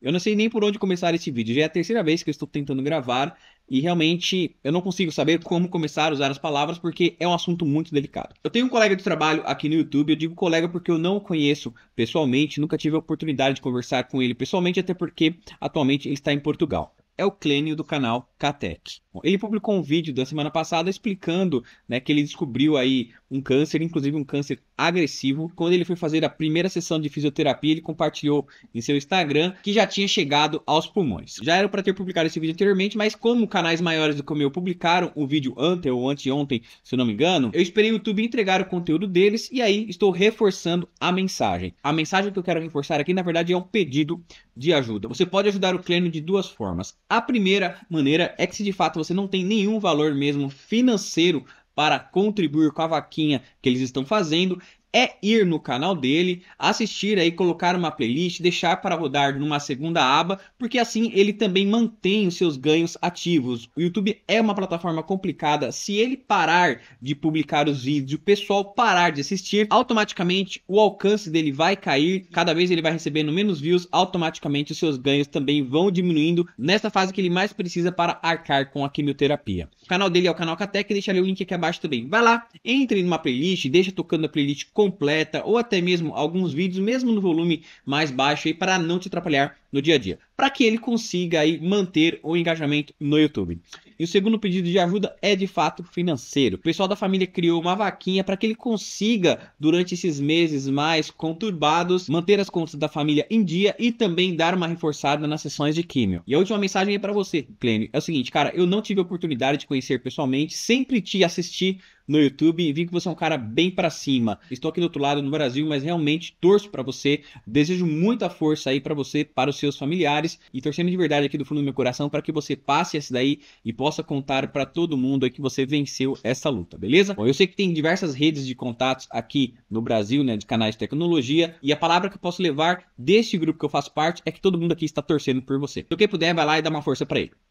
Eu não sei nem por onde começar esse vídeo. Já é a terceira vez que eu estou tentando gravar e realmente eu não consigo saber como começar a usar as palavras porque é um assunto muito delicado. Eu tenho um colega de trabalho aqui no YouTube, eu digo colega porque eu não o conheço pessoalmente, nunca tive a oportunidade de conversar com ele pessoalmente, até porque atualmente ele está em Portugal. É o Clênio do canal Katec. Ele publicou um vídeo da semana passada explicando né, que ele descobriu aí um câncer, inclusive um câncer agressivo. Quando ele foi fazer a primeira sessão de fisioterapia, ele compartilhou em seu Instagram que já tinha chegado aos pulmões. Já era para ter publicado esse vídeo anteriormente, mas como canais maiores do que o meu publicaram o vídeo antes ou anteontem, se eu não me engano, eu esperei o YouTube entregar o conteúdo deles e aí estou reforçando a mensagem. A mensagem que eu quero reforçar aqui, na verdade, é um pedido de ajuda. Você pode ajudar o Clênio de duas formas. A primeira maneira é que se de fato você não tem nenhum valor mesmo financeiro para contribuir com a vaquinha que eles estão fazendo, é ir no canal dele, assistir aí, colocar uma playlist, deixar para rodar numa segunda aba, porque assim ele também mantém os seus ganhos ativos. O YouTube é uma plataforma complicada, se ele parar de publicar os vídeos, o pessoal parar de assistir, automaticamente o alcance dele vai cair, cada vez ele vai recebendo menos views, automaticamente os seus ganhos também vão diminuindo nessa fase que ele mais precisa para arcar com a quimioterapia. O canal dele é o canal Catec, deixa ali o link aqui abaixo também. Vai lá, entre numa playlist, deixa tocando a playlist completa ou até mesmo alguns vídeos, mesmo no volume mais baixo, aí, para não te atrapalhar no dia a dia, para que ele consiga aí, manter o engajamento no YouTube. E o segundo pedido de ajuda é de fato financeiro. O pessoal da família criou uma vaquinha para que ele consiga, durante esses meses mais conturbados, manter as contas da família em dia e também dar uma reforçada nas sessões de químio. E a última mensagem é para você, Clênio. É o seguinte, cara, eu não tive a oportunidade de conhecer pessoalmente, sempre te assisti no YouTube e vi que você é um cara bem para cima. Estou aqui do outro lado no Brasil, mas realmente torço para você. Desejo muita força aí para você, para os seus familiares e torcendo de verdade aqui do fundo do meu coração para que você passe esse daí e possa contar para todo mundo aí que você venceu essa luta, beleza? Bom, eu sei que tem diversas redes de contatos aqui no Brasil, né, de canais de tecnologia e a palavra que eu posso levar deste grupo que eu faço parte é que todo mundo aqui está torcendo por você. Se então, quem puder, vai lá e dá uma força para ele.